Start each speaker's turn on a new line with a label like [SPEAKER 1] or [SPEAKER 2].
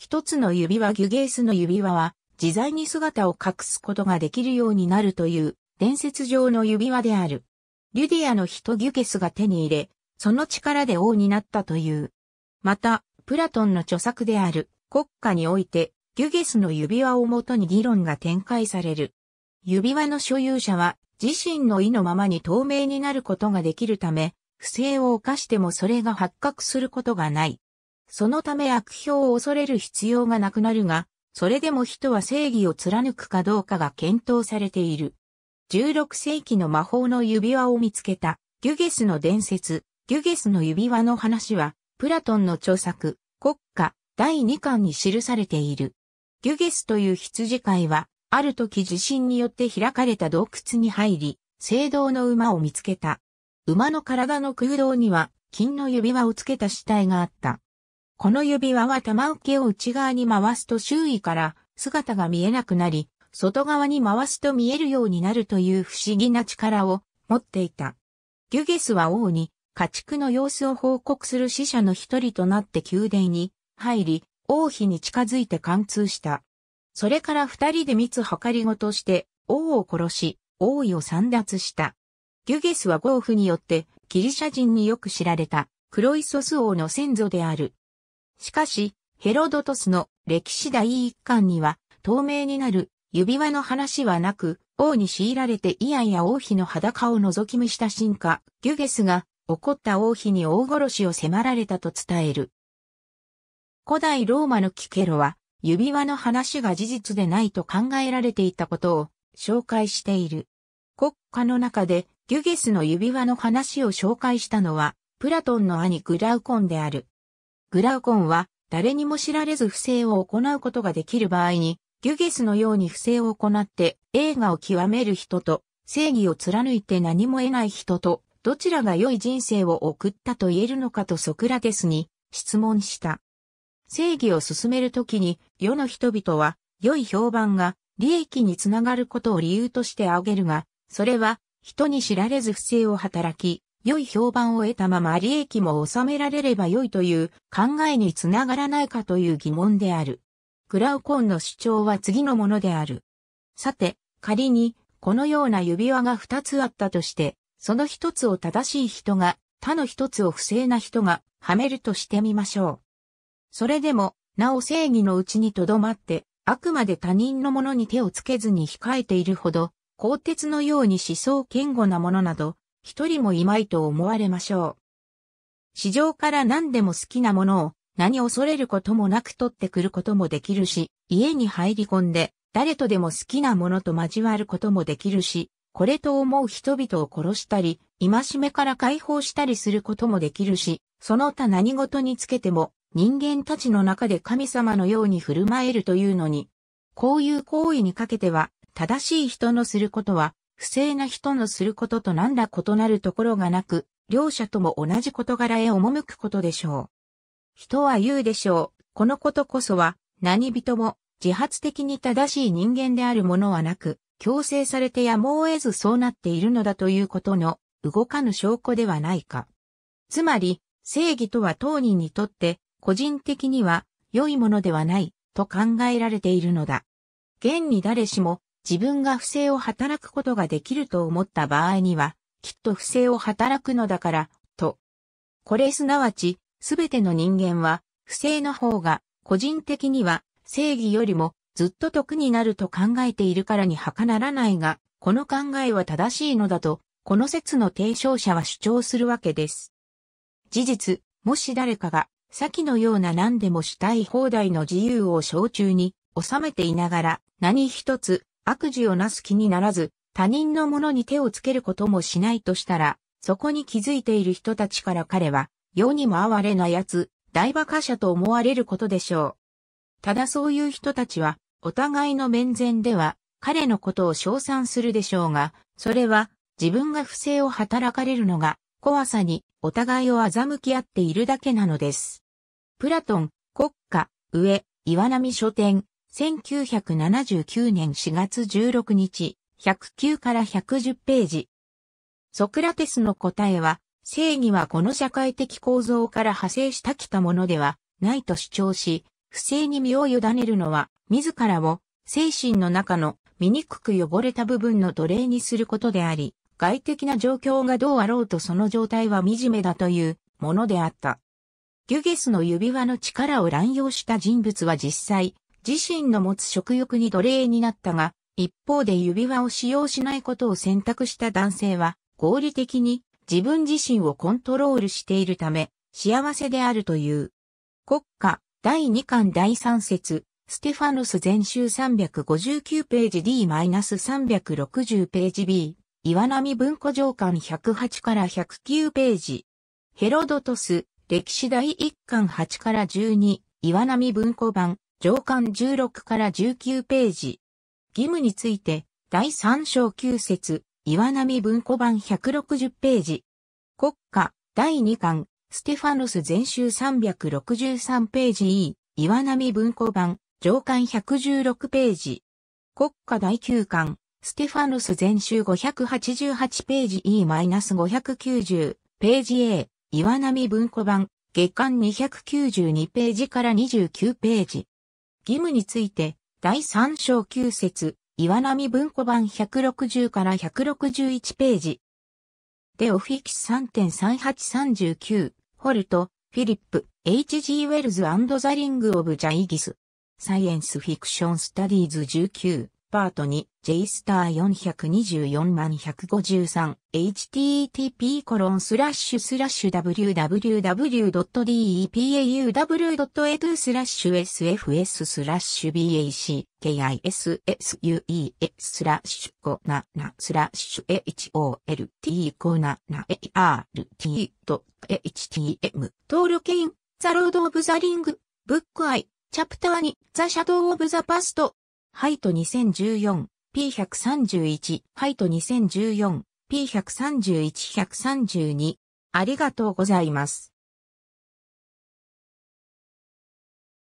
[SPEAKER 1] 一つの指輪ギュゲースの指輪は自在に姿を隠すことができるようになるという伝説上の指輪である。リュディアの人ギュゲスが手に入れ、その力で王になったという。また、プラトンの著作である国家においてギュゲスの指輪をもとに議論が展開される。指輪の所有者は自身の意のままに透明になることができるため、不正を犯してもそれが発覚することがない。そのため悪評を恐れる必要がなくなるが、それでも人は正義を貫くかどうかが検討されている。16世紀の魔法の指輪を見つけた、ギュゲスの伝説、ギュゲスの指輪の話は、プラトンの著作、国家、第2巻に記されている。ギュゲスという羊飼いは、ある時地震によって開かれた洞窟に入り、聖堂の馬を見つけた。馬の体の空洞には、金の指輪をつけた死体があった。この指輪は玉受けを内側に回すと周囲から姿が見えなくなり、外側に回すと見えるようになるという不思議な力を持っていた。ギュゲスは王に家畜の様子を報告する死者の一人となって宮殿に入り、王妃に近づいて貫通した。それから二人で密計りごとして王を殺し、王位を散奪した。ギュゲスは暴風によってギリシャ人によく知られたクロイソス王の先祖である。しかし、ヘロドトスの歴史第一巻には、透明になる指輪の話はなく、王に強いられてイやイや王妃の裸を覗き見した進化、ギュゲスが怒った王妃に大殺しを迫られたと伝える。古代ローマのキケロは、指輪の話が事実でないと考えられていたことを紹介している。国家の中でギュゲスの指輪の話を紹介したのは、プラトンの兄グラウコンである。グラウコンは誰にも知られず不正を行うことができる場合に、ギュゲスのように不正を行って映画を極める人と正義を貫いて何も得ない人とどちらが良い人生を送ったと言えるのかとソクラテスに質問した。正義を進めるときに世の人々は良い評判が利益につながることを理由として挙げるが、それは人に知られず不正を働き、良い評判を得たまま利益も収められれば良いという考えにつながらないかという疑問である。グラウコンの主張は次のものである。さて、仮に、このような指輪が二つあったとして、その一つを正しい人が、他の一つを不正な人が、はめるとしてみましょう。それでも、なお正義のうちにとどまって、あくまで他人のものに手をつけずに控えているほど、鋼鉄のように思想堅固なものなど、一人もいまいと思われましょう。市場から何でも好きなものを何恐れることもなく取ってくることもできるし、家に入り込んで誰とでも好きなものと交わることもできるし、これと思う人々を殺したり、戒めから解放したりすることもできるし、その他何事につけても人間たちの中で神様のように振る舞えるというのに、こういう行為にかけては正しい人のすることは不正な人のすることと何ら異なるところがなく、両者とも同じ事柄へ赴くことでしょう。人は言うでしょう。このことこそは、何人も自発的に正しい人間であるものはなく、強制されてやむを得ずそうなっているのだということの動かぬ証拠ではないか。つまり、正義とは当人にとって、個人的には良いものではない、と考えられているのだ。現に誰しも、自分が不正を働くことができると思った場合には、きっと不正を働くのだから、と。これすなわち、すべての人間は、不正の方が、個人的には、正義よりも、ずっと得になると考えているからにはかならないが、この考えは正しいのだと、この説の提唱者は主張するわけです。事実、もし誰かが、先のような何でもしたい放題の自由を小中に収めていながら、何一つ悪事をなす気にならず、他人のものに手をつけることもしないとしたら、そこに気づいている人たちから彼は、世にも哀れな奴、大馬鹿者と思われることでしょう。ただそういう人たちは、お互いの面前では、彼のことを称賛するでしょうが、それは、自分が不正を働かれるのが、怖さに、お互いを欺き合っているだけなのです。プラトン、国家、上、岩波書店、1979年4月16日、109から110ページ。ソクラテスの答えは、正義はこの社会的構造から派生したきたものではないと主張し、不正に身を委ねるのは、自らを精神の中の醜く汚れた部分の奴隷にすることであり、外的な状況がどうあろうとその状態は惨めだというものであった。ギュゲスの指輪の力を乱用した人物は実際、自身の持つ食欲に奴隷になったが、一方で指輪を使用しないことを選択した男性は、合理的に自分自身をコントロールしているため、幸せであるという。国家、第2巻第3節、ステファノス全集359ページ D-360 ページ B、岩波文庫上巻108から109ページ。ヘロドトス、歴史第1巻8から12、岩波文庫版、上巻16から19ページ。義務について、第3章9節、岩波文庫版160ページ。国家、第2巻、ステファノス全集363ページ E、岩波文庫版、上巻116ページ。国家第9巻、ステファノス全集588ページ E-590 ページ A、岩波文庫版、月間292ページから29ページ。義務について、第3章9節、岩波文庫版160から161ページ。デオフィキス3.3839、ホルト、フィリップ、H.G. ウェルズザリング・オブ・ジャイギス。サイエンス・フィクション・スタディーズ19。パートに j スター4 2 4 153http コロンスラッシュスラッシュ w w w d e p a w e t スラッシュ sfs スラッシュ backissuex スラッシュ57スラッシュ holt57art.htm 登録インザロードオブザリングブックアイチャプター2ザシャドウオブザパストハイト 2014P131、ハイト 2014P131、132。ありがとうございます。